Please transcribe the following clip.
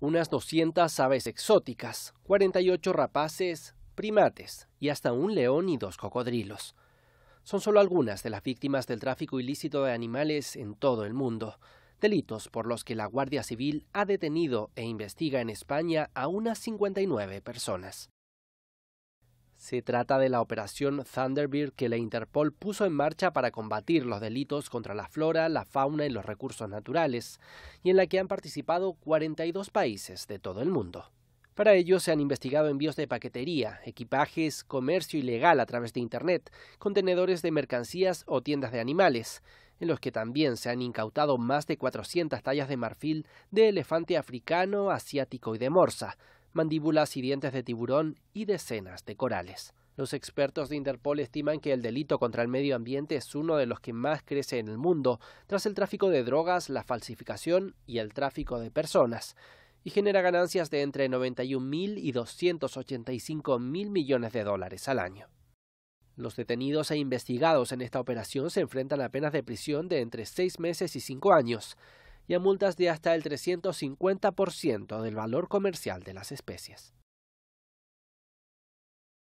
unas 200 aves exóticas, 48 rapaces, primates y hasta un león y dos cocodrilos. Son solo algunas de las víctimas del tráfico ilícito de animales en todo el mundo, delitos por los que la Guardia Civil ha detenido e investiga en España a unas 59 personas. Se trata de la operación Thunderbird que la Interpol puso en marcha para combatir los delitos contra la flora, la fauna y los recursos naturales, y en la que han participado 42 países de todo el mundo. Para ello se han investigado envíos de paquetería, equipajes, comercio ilegal a través de Internet, contenedores de mercancías o tiendas de animales, en los que también se han incautado más de 400 tallas de marfil de elefante africano, asiático y de morsa, mandíbulas y dientes de tiburón y decenas de corales. Los expertos de Interpol estiman que el delito contra el medio ambiente es uno de los que más crece en el mundo, tras el tráfico de drogas, la falsificación y el tráfico de personas, y genera ganancias de entre 91.000 y 285.000 millones de dólares al año. Los detenidos e investigados en esta operación se enfrentan a penas de prisión de entre seis meses y cinco años y a multas de hasta el 350% del valor comercial de las especies.